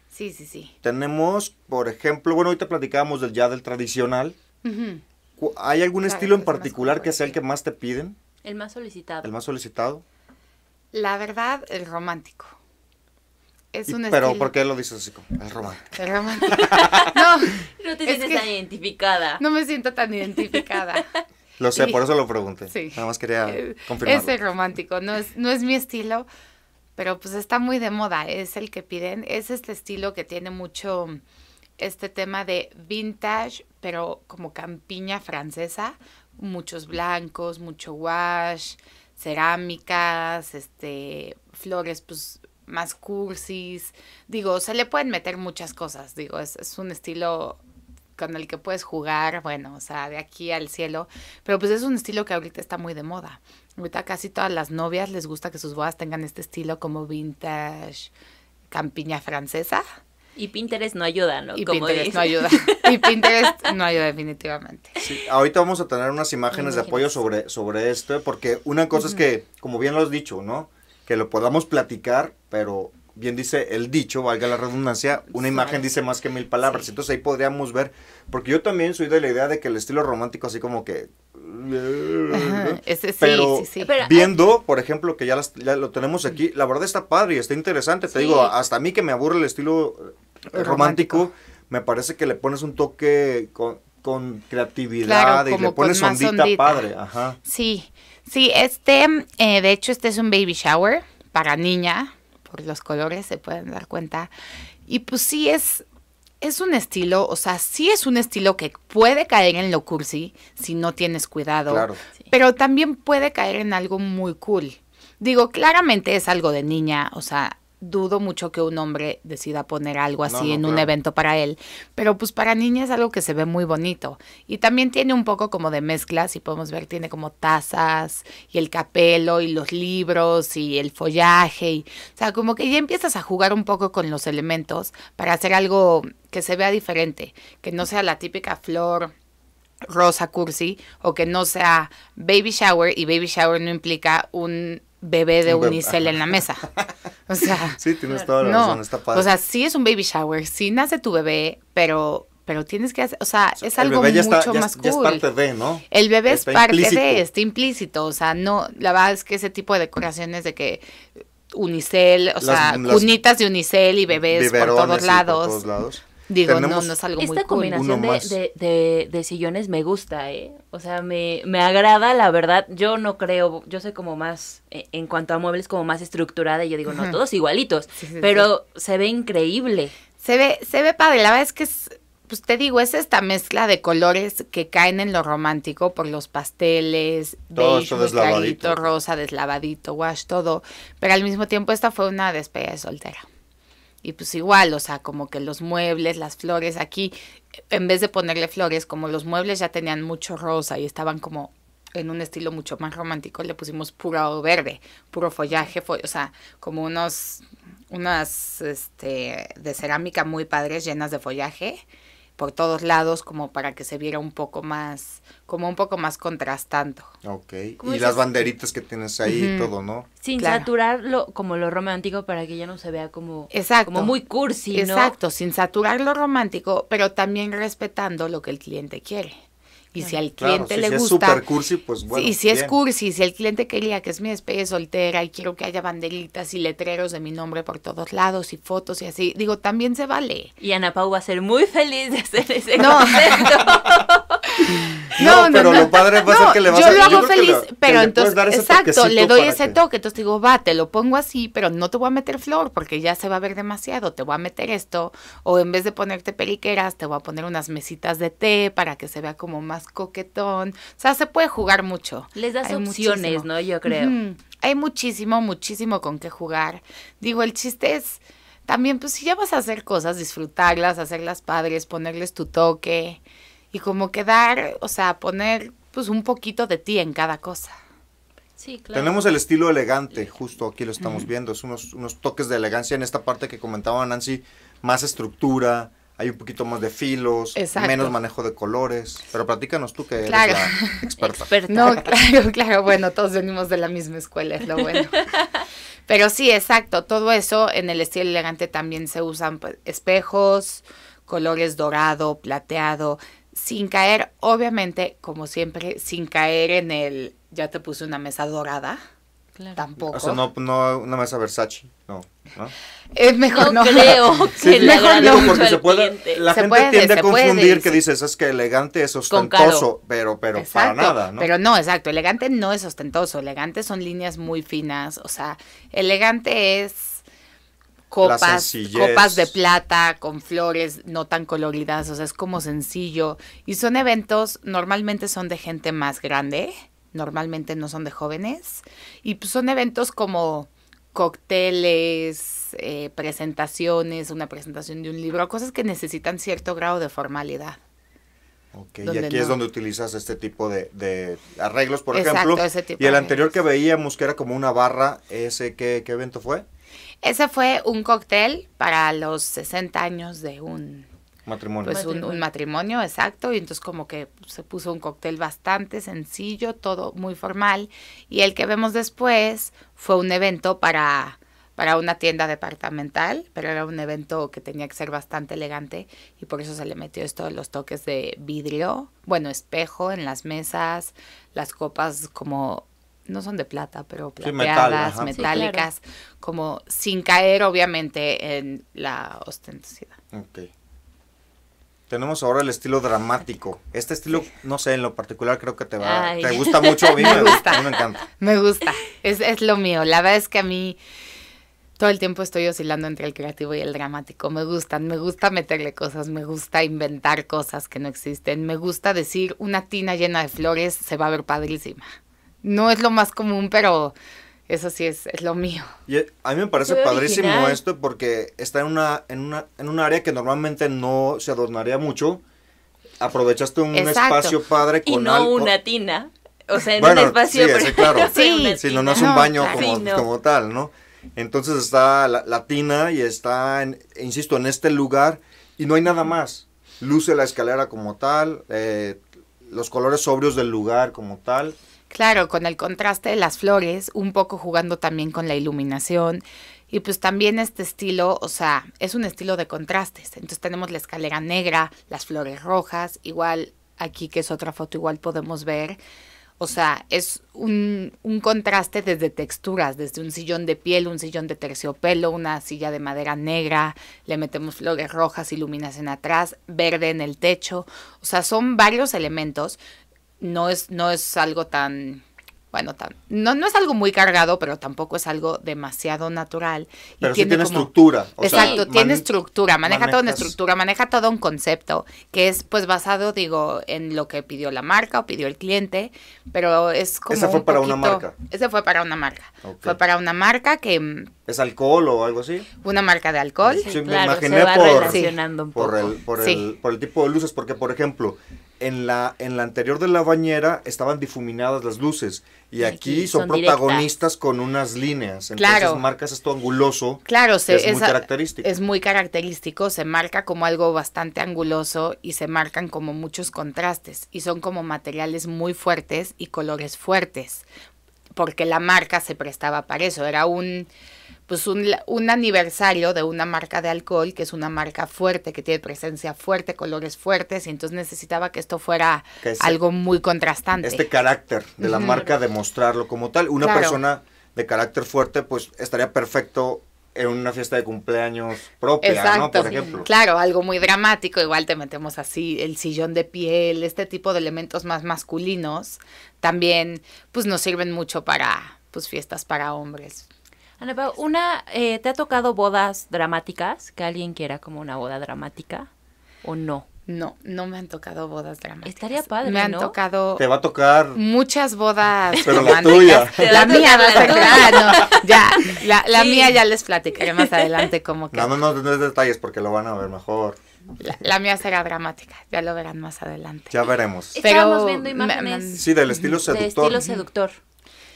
Sí, sí, sí. Tenemos, por ejemplo, bueno, ahorita platicábamos del ya del tradicional. ¿Hay algún estilo en particular que sea el que más te piden? El más solicitado. El más solicitado. La verdad, el romántico. Es un Pero ¿por qué lo dices así? Como, el romántico. El romántico. no, no te sientes tan identificada. No me siento tan identificada. Lo sé, por eso lo pregunté. Nada más quería eh, confirmar Ese romántico, no es, no es mi estilo, pero pues está muy de moda, es el que piden. Es este estilo que tiene mucho este tema de vintage, pero como campiña francesa, muchos blancos, mucho wash, cerámicas, este, flores pues más cursis. Digo, se le pueden meter muchas cosas, digo, es, es un estilo con el que puedes jugar, bueno, o sea, de aquí al cielo, pero pues es un estilo que ahorita está muy de moda. Ahorita casi todas las novias les gusta que sus bodas tengan este estilo como vintage, campiña francesa. Y Pinterest no ayuda, ¿no? Y Pinterest no ayuda. Y Pinterest no ayuda definitivamente. Sí, ahorita vamos a tener unas imágenes de apoyo sobre, sobre esto, porque una cosa es que, como bien lo has dicho, ¿no? Que lo podamos platicar, pero bien dice el dicho, valga la redundancia, una imagen dice más que mil palabras. Entonces ahí podríamos ver, porque yo también soy de la idea de que el estilo romántico así como que... pero viendo, por ejemplo, que ya, lo tenemos aquí, la verdad está padre y está interesante. Te digo, hasta a mí que me aburre el estilo eh, romántico, me parece que le pones un toque con, creatividad y le pones ondita, padre. Ajá. Sí, sí, este, eh, de hecho este es un baby shower para niña por los colores se pueden dar cuenta. Y pues sí es, es un estilo, o sea, sí es un estilo que puede caer en lo cursi si no tienes cuidado, claro. pero también puede caer en algo muy cool. Digo, claramente es algo de niña, o sea, dudo mucho que un hombre decida poner algo así en un evento para él, pero pues para niña es algo que se ve muy bonito. Y también tiene un poco como de mezcla, si podemos ver, tiene como tazas y el capelo y los libros y el follaje. Y, o sea, como que ya empiezas a jugar un poco con los elementos para hacer algo que se vea diferente, que no sea la típica flor rosa cursi o que no sea baby shower y baby shower no implica un bebé de unicel en la mesa. O sea, sí, tienes toda la no, razón, está padre. O sea, sí es un baby shower, sí nace tu bebé, pero pero tienes que hacer, o sea, es algo mucho más más cool. Ya es parte de, ¿no? El bebé es parte de, está implícito, o sea, no, la verdad es que ese tipo de decoraciones de que unicel, o sea, unitas cunitas de unicel y bebés por todos, lados, por todos lados. Digo, no, es algo muy Esta combinación de, sillones me gusta, ¿eh? O sea, me, me agrada, la verdad. Yo no creo, yo soy como más, eh, en cuanto a muebles, como más estructurada. Y yo digo, no, todos igualitos. pero se ve increíble. Se ve, se ve padre. La verdad es que es, pues te digo, es esta mezcla de colores que caen en lo romántico por los pasteles, todo deslavadito. rosa, deslavadito, wash, todo. Pero al mismo tiempo esta fue una despedida de soltera. Y pues igual, o sea, como que los muebles, las flores, aquí, en vez de ponerle flores, como los muebles ya tenían mucho rosa y estaban como en un estilo mucho más romántico, le pusimos puro verde, puro follaje, o sea, como unos, unas, este, de cerámica muy padres llenas de follaje por todos lados como para que se viera un poco más, como un poco más contrastando. Ok, y las banderitas que tienes ahí todo, ¿no? Sin saturar saturarlo como lo romántico para que ya no se vea como, como muy cursi, ¿no? Exacto, sin saturar lo romántico, pero también respetando lo que el cliente quiere. Y si al cliente le gusta. super cursi, pues bueno, y si es cursi, si el cliente quería que es mi despedida soltera y quiero que haya banderitas y letreros de mi nombre por todos lados y fotos y así, digo, también se vale. Y Ana Pau va a ser muy feliz de hacer ese concepto. No, pero no, lo padre va a ser que le vas yo a Yo lo hago feliz, pero entonces, exacto, le doy ese toque. Entonces digo, va, te lo pongo así, pero no te voy a meter flor porque ya se va a ver demasiado. Te voy a meter esto, o en vez de ponerte periqueras, te voy a poner unas mesitas de té para que se vea como más coquetón. O sea, se puede jugar mucho. Les das Hay opciones, ¿no? Yo creo. hay muchísimo, muchísimo con qué jugar. Digo, el chiste es también, pues si ya vas a hacer cosas, disfrutarlas, hacerlas padres, ponerles tu toque y como quedar, o sea, poner pues un poquito de ti en cada cosa. Sí, claro. Tenemos el estilo elegante, justo aquí lo estamos viendo, es unos, unos toques de elegancia en esta parte que comentaba Nancy, más estructura, hay un poquito más de filos, menos manejo de colores. Pero platícanos tú que eres la experta. experta. No, claro, claro, bueno, todos venimos de la misma escuela, es lo bueno. Pero sí, exacto, todo eso en el estilo elegante también se usan pues, espejos, colores dorado, plateado, sin caer, obviamente, como siempre, sin caer en el ya te puse una mesa dorada. Tampoco. O sea, no, no una mesa Versace, no. Es mejor no. que mejor se la gente tiende a confundir que dices, es que elegante es ostentoso, pero, pero para nada, ¿no? Pero no, exacto, elegante no es ostentoso, elegante son líneas muy finas, o sea, elegante es copas, copas de plata con flores no tan coloridas, o sea, es como sencillo. Y son eventos, normalmente son de gente más grande, normalmente no son de jóvenes, y pues, son eventos como cócteles, eh, presentaciones, una presentación de un libro, cosas que necesitan cierto grado de formalidad. y aquí es donde utilizas este tipo de, arreglos, por ejemplo. tipo y el anterior que veíamos, que era como una barra, ¿ese qué, qué evento fue? Ese fue un cóctel para los 60 años de un matrimonio. Pues Un, matrimonio, exacto. Y entonces como que se puso un cóctel bastante sencillo, todo muy formal. Y el que vemos después fue un evento para, para una tienda departamental, pero era un evento que tenía que ser bastante elegante y por eso se le metió esto los toques de vidrio, bueno, espejo en las mesas, las copas como no son de plata, pero plateadas, metálicas, como sin caer obviamente en la ostentosidad. Ok. Tenemos ahora el estilo dramático. Este estilo, no sé, en lo particular creo que te va, te gusta mucho, a mí me, me gusta, me encanta. Me gusta, es, es lo mío. La verdad es que a mí todo el tiempo estoy oscilando entre el creativo y el dramático. Me gustan, me gusta meterle cosas, me gusta inventar cosas que no existen, me gusta decir una tina llena de flores se va a ver padrísima. No es lo más común, pero eso sí es, lo mío. Y eh, a mí me parece padrísimo esto porque está en una, en un área que normalmente no se adornaría mucho. Aprovechaste un espacio padre con y no una tina. O sea, en un espacio. Sí, claro. sí, no, no, es un baño como, tal, ¿no? Entonces está la, tina y está, en, e insisto, en este lugar y no hay nada más. Luce la escalera como tal, eh, los colores sobrios del lugar como tal. Claro, con el contraste de las flores, un poco jugando también con la iluminación. Y pues también este estilo, o sea, es un estilo de contrastes. Entonces tenemos la escalera negra, las flores rojas, igual aquí que es otra foto, igual podemos ver. O sea, es un, un, contraste desde texturas, desde un sillón de piel, un sillón de terciopelo, una silla de madera negra, le metemos flores rojas, iluminación atrás, verde en el techo. O sea, son varios elementos no es, no es algo tan, bueno, tan, no, es algo muy cargado, pero tampoco es algo demasiado natural. Pero sí tiene estructura. exacto, tiene estructura, maneja toda una estructura, maneja todo un concepto que es pues basado, digo, en lo que pidió la marca o pidió el cliente, pero es como... Esa fue para una marca. Ese fue para una marca. Fue para una marca que... Mm, ¿Es alcohol o algo así? Una marca de alcohol. Sí, me se va por, relacionando un poco. el, por el tipo de luces, porque por ejemplo en la, en la anterior de la bañera estaban difuminadas las luces y aquí, son, protagonistas con unas líneas. Entonces claro. marcas esto anguloso. Claro, es, muy característico. Es muy característico, se marca como algo bastante anguloso y se marcan como muchos contrastes y son como materiales muy fuertes y colores fuertes porque la marca se prestaba para eso, era un pues un, aniversario de una marca de alcohol, que es una marca fuerte, que tiene presencia fuerte, colores fuertes, y entonces necesitaba que esto fuera algo muy contrastante. Este carácter de la marca, de marca, demostrarlo como tal. Una persona de carácter fuerte, pues estaría perfecto en una fiesta de cumpleaños propia, ¿no? Claro, algo muy dramático, igual te metemos así el sillón de piel, este tipo de elementos más masculinos, también pues nos sirven mucho para pues fiestas para hombres una, eh, ¿te ha tocado bodas dramáticas? ¿Que alguien quiera como una boda dramática o no? No, no me han tocado bodas dramáticas. Estaría padre, Me han tocado... Te va a tocar... Muchas bodas Pero la tuya. La mía va a ser... Ah, ya, la, mía ya les platicaré más adelante como que... No, no, no, no detalles porque lo van a ver mejor. La, mía será dramática, ya lo verán más adelante. Ya veremos. Pero viendo imágenes... sí, del estilo seductor. Del estilo seductor.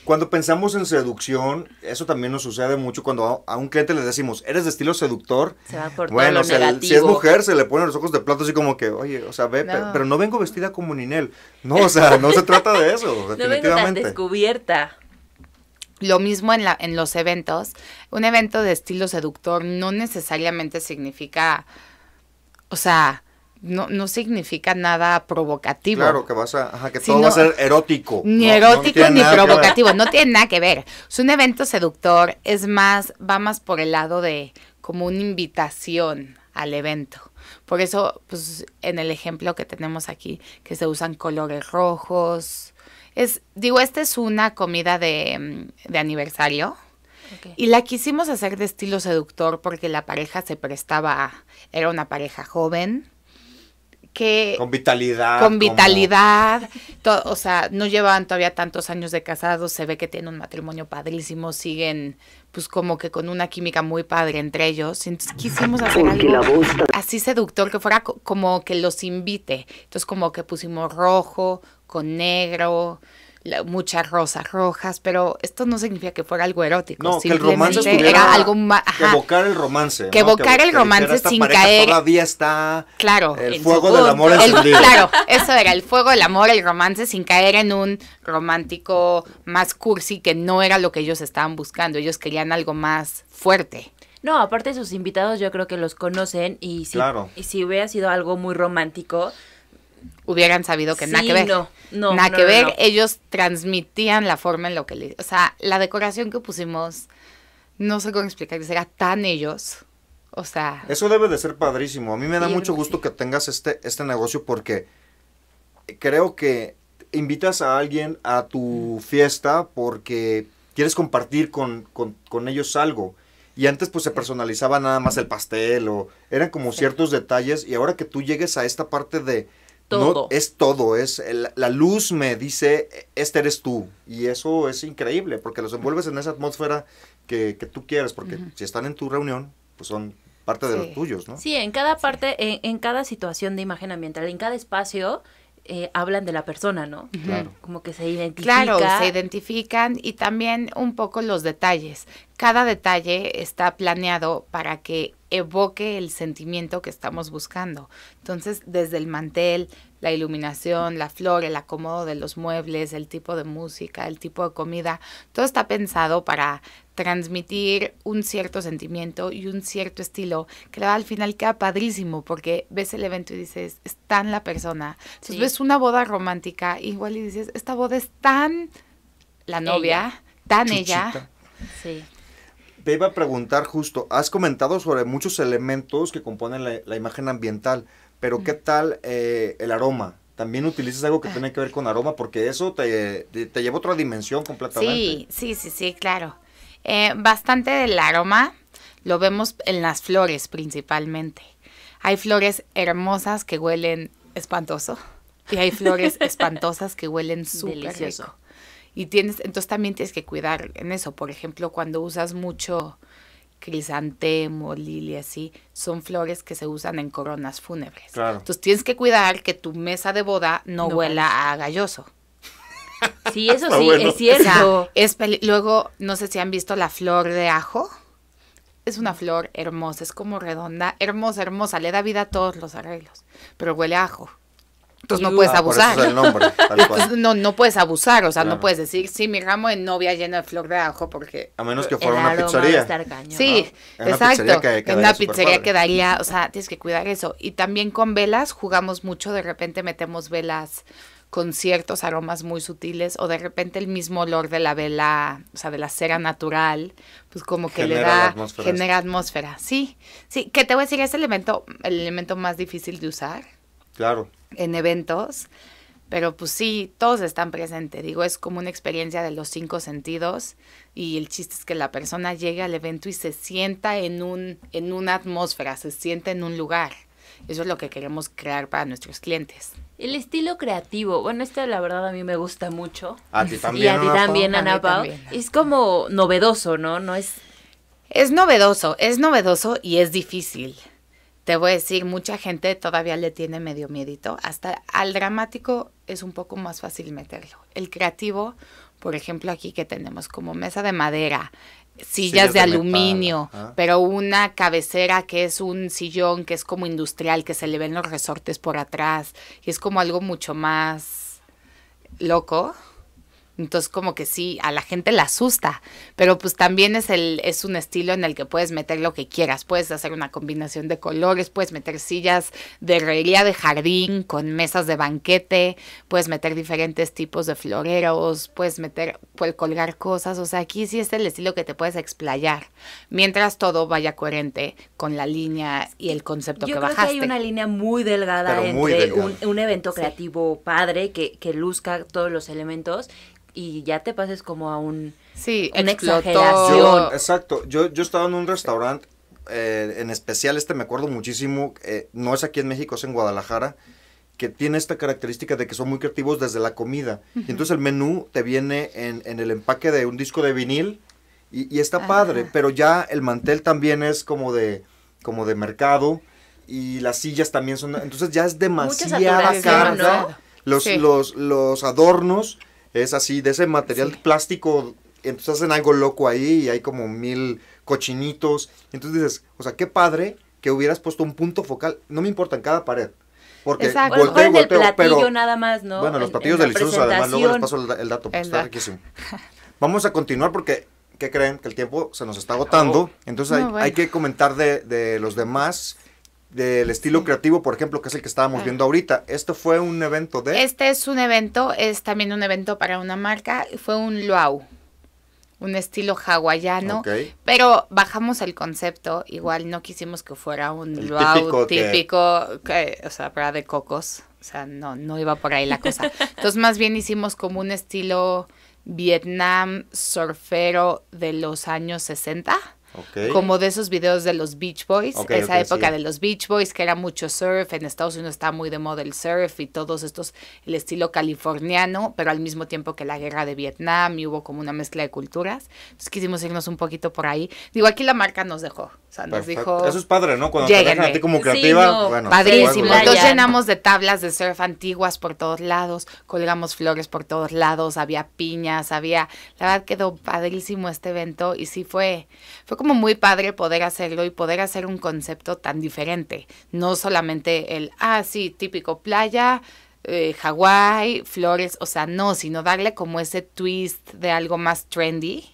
Cuando pensamos en seducción, eso también nos sucede mucho cuando a un cliente le decimos, eres de estilo seductor. Se va por bueno, si es mujer, se le ponen los ojos de plato así como que, oye, o sea, ve, Pero, no vengo vestida como Ninel. No, o sea, no se trata de eso, definitivamente. No vengo descubierta. Lo mismo en, la, en los eventos. Un evento de estilo seductor no necesariamente significa, o sea, no, no significa nada provocativo. Claro, que vas a, que todo va a ser erótico. Ni erótico ni provocativo, no tiene nada que ver. Es un evento seductor, es más, va más por el lado de como una invitación al evento. Por eso, pues, en el ejemplo que tenemos aquí, que se usan colores rojos. Es, digo, esta es una comida de, mm, aniversario. Y la quisimos hacer de estilo seductor porque la pareja se prestaba, era una pareja joven, con vitalidad. Con vitalidad. o sea, no llevan todavía tantos años de casados, se ve que tienen un matrimonio padrísimo, siguen pues como que con una química muy padre entre ellos. Entonces quisimos hacer algo así seductor, que fuera como que los invite. Entonces como que pusimos rojo con negro, muchas rosas rojas, pero esto no significa que fuera algo erótico. No, que el romance era algo Que evocar el romance. Que evocar el romance sin caer. Todavía está. Claro. El fuego del amor Claro, eso era el fuego del amor, el romance sin caer en un romántico más cursi que no era lo que ellos estaban buscando. Ellos querían algo más fuerte. No, aparte de sus invitados yo creo que los conocen y y si hubiera sido algo muy romántico, hubieran sabido que nada que ver. No, nada que ver. Ellos transmitían la forma en lo que O sea, la decoración que pusimos, no sé cómo explicar, que era tan ellos. O sea. Eso debe de ser padrísimo. A mí me da mucho gusto que tengas este, este negocio porque creo que invitas a alguien a tu fiesta porque quieres compartir con, con, ellos algo. Y antes pues se personalizaba nada más el pastel o eran como ciertos detalles y ahora que tú llegues a esta parte de es todo, es la luz me dice, este eres tú. Y eso es increíble, porque los envuelves en esa atmósfera que, que tú quieres, porque si están en tu reunión, pues son parte de los tuyos, ¿no? Sí, en cada parte, en, en, cada situación de imagen ambiental, en cada espacio, eh, hablan de la persona, ¿no? Como que se identifican. Claro, se identifican y también un poco los detalles. Cada detalle está planeado para que evoque el sentimiento que estamos buscando. Entonces, desde el mantel, la iluminación, la flor, el acomodo de los muebles, el tipo de música, el tipo de comida, todo está pensado para transmitir un cierto sentimiento y un cierto estilo que al final queda padrísimo porque ves el evento y dices, es tan la persona. Entonces ves una boda romántica igual y dices, esta boda es tan la novia, tan ella. Te iba a preguntar justo, has comentado sobre muchos elementos que componen la, imagen ambiental, pero ¿qué mm. tal eh, el aroma? también utilizas algo que ah. tiene que ver con aroma, porque eso te, te, lleva a otra dimensión completamente. Sí, sí, sí, sí, claro. Eh, bastante del aroma lo vemos en las flores principalmente. Hay flores hermosas que huelen espantoso y hay flores espantosas que huelen súper rico. Y tienes, entonces también tienes que cuidar en eso. Por ejemplo, cuando usas mucho crisantemo, lilia, así, son flores que se usan en coronas fúnebres. Entonces tienes que cuidar que tu mesa de boda no huela a galloso. Sí, eso sí, es cierto. es Luego, no sé si han visto la flor de ajo. Es una flor hermosa, es como redonda, hermosa, hermosa, le da vida a todos los arreglos, pero huele a ajo. Entonces no puedes abusar. no, no puedes abusar, o sea, no puedes decir, sí, mi ramo de novia lleno de flor de ajo, porque. A menos que fuera una pizzería. sí, exacto. una pizzería, que, en una pizzería quedaría, o sea, tienes que cuidar eso. Y también con velas jugamos mucho, de repente metemos velas con ciertos aromas muy sutiles o de repente el mismo olor de la vela, o sea, de la cera natural, pues como que le da, genera atmósfera. Sí, sí, que te voy a decir, es el elemento, el elemento más difícil de usar. Claro. En eventos, pero pues sí, todos están presentes, digo, es como una experiencia de los cinco sentidos y el chiste es que la persona llegue al evento y se sienta en, un, en una atmósfera, se sienta en un lugar. Eso es lo que queremos crear para nuestros clientes. El estilo creativo, bueno, este la verdad a mí me gusta mucho. A ti también. Y a ti también, Ana Pau. Es como novedoso, ¿no? No es... Es novedoso, es novedoso y es difícil. Te voy a decir, mucha gente todavía le tiene medio miedito. Hasta al dramático es un poco más fácil meterlo. El creativo, por ejemplo, aquí que tenemos como mesa de madera, sillas, de, aluminio, pero una cabecera que es un sillón que es como industrial, que se le ven los resortes por atrás, y es como algo mucho más loco. Entonces como que sí, a la gente la asusta, pero pues también es, el, es un estilo en el que puedes meter lo que quieras, puedes hacer una combinación de colores, puedes meter sillas de herrería de jardín con mesas de banquete, puedes meter diferentes tipos de floreros, puedes meter, puedes colgar cosas, o sea, aquí sí es el estilo que te puedes explayar, mientras todo vaya coherente con la línea y el concepto Yo que creo Que hay una línea muy delgada entre Un, evento creativo padre que, que luzca todos los elementos y ya te pases como a un sí, una exageración. Yo, exacto, yo, yo estaba en un restaurante, eh, en especial este me acuerdo muchísimo, eh, no es aquí en México, es en Guadalajara, que tiene esta característica de que son muy creativos desde la comida. Y entonces el menú te viene en, en, el empaque de un disco de vinil y, está ah. padre, pero ya el mantel también es como de, como de mercado y las sillas también son, entonces ya es demasiada carga. Los, los, los adornos es así, de ese material plástico, entonces hacen algo loco ahí y hay como mil cochinitos. Entonces dices, o sea, qué padre que hubieras puesto un punto focal, no me importa en cada pared. Porque Exacto. Volteo, volteo, el platillo nada más, ¿no? Bueno, los platillos deliciosos, además, luego les paso el, dato, está pues, riquísimo. Vamos a continuar porque, ¿qué creen? Que el tiempo se nos está agotando. Entonces hay, hay, que comentar de, de los demás del estilo creativo, por ejemplo, que es el que estábamos viendo ahorita. ¿Esto fue un evento de...? Este es un evento, es también un evento para una marca, fue un luau, un estilo hawaiano, pero bajamos el concepto, igual no quisimos que fuera un luau típico, o sea, para de cocos, o sea, no, no iba por ahí la cosa. Entonces, más bien hicimos como un estilo Vietnam surfero de los años 60 como de esos videos de los Beach Boys, esa época de los Beach Boys, que era mucho surf, en Estados Unidos está muy de moda el surf y todos estos, el estilo californiano, pero al mismo tiempo que la guerra de Vietnam y hubo como una mezcla de culturas. Entonces quisimos irnos un poquito por ahí. Digo, aquí la marca nos dejó, o sea, nos dijo... Eso es padre, ¿no? Cuando te dejan a ti como creativa, bueno, Padrísimo. Entonces llenamos de tablas de surf antiguas por todos lados, colgamos flores por todos lados, había piñas, había... La verdad quedó padrísimo este evento y sí fue, fue como muy padre poder hacerlo y poder hacer un concepto tan diferente. No solamente el, así ah, típico playa, hawaii eh, Hawái, flores, o sea, no, sino darle como ese twist de algo más trendy.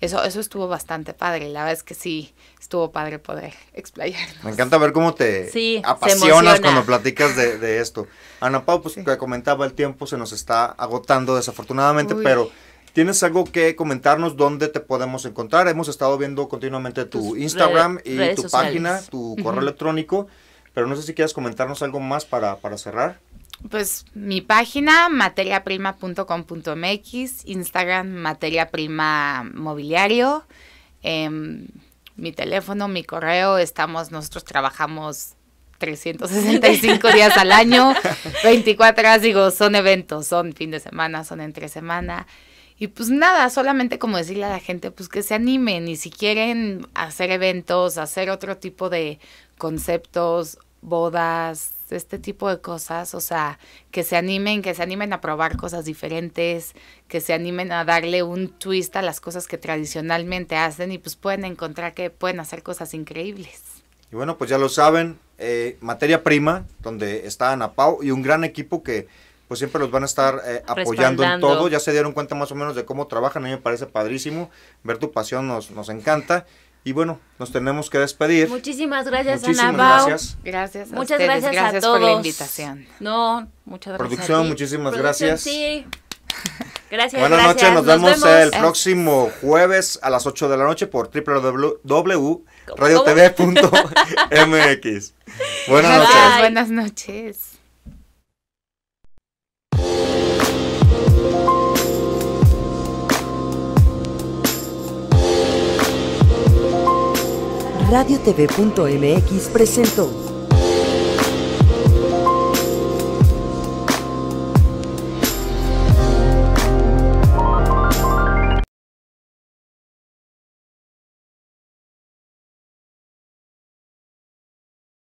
Eso, eso estuvo bastante padre, la verdad es que sí, estuvo padre poder explayar Me encanta ver cómo te apasionas cuando platicas de, esto. Ana Pau, pues que comentaba, el tiempo se nos está agotando desafortunadamente, pero ¿Tienes algo que comentarnos dónde te podemos encontrar? Hemos estado viendo continuamente tu Instagram y tu página, tu correo electrónico, pero no sé si quieres comentarnos algo más para, para cerrar. Pues mi página, materiaprima.com.mx, Instagram, prima mobiliario, em, mi teléfono, mi correo, estamos, nosotros trabajamos 365 días al año, 24 horas, digo, son eventos, son fin de semana, son entre semana. Y pues nada, solamente como decirle a la gente, pues que se animen y si quieren hacer eventos, hacer otro tipo de conceptos, bodas, este tipo de cosas, o sea, que se animen, que se animen a probar cosas diferentes, que se animen a darle un twist a las cosas que tradicionalmente hacen y pues pueden encontrar que pueden hacer cosas increíbles. Y bueno, pues ya lo saben, eh, materia prima, donde está Ana Pau y un gran equipo que pues siempre los van a estar eh, apoyando en todo. Ya se dieron cuenta más o menos de cómo trabajan, a mí me parece padrísimo. Ver tu pasión nos, nos encanta. Y bueno, nos tenemos que despedir. Muchísimas gracias, Ana Gracias. muchas gracias, a todos. por la invitación. No, muchas gracias. Producción, muchísimas gracias. Sí. Gracias, Buenas noches, nos, vemos, el próximo jueves a las 8 de la noche por www.radiotv.mx. Buenas noches. Buenas noches. radiotv.mx presentó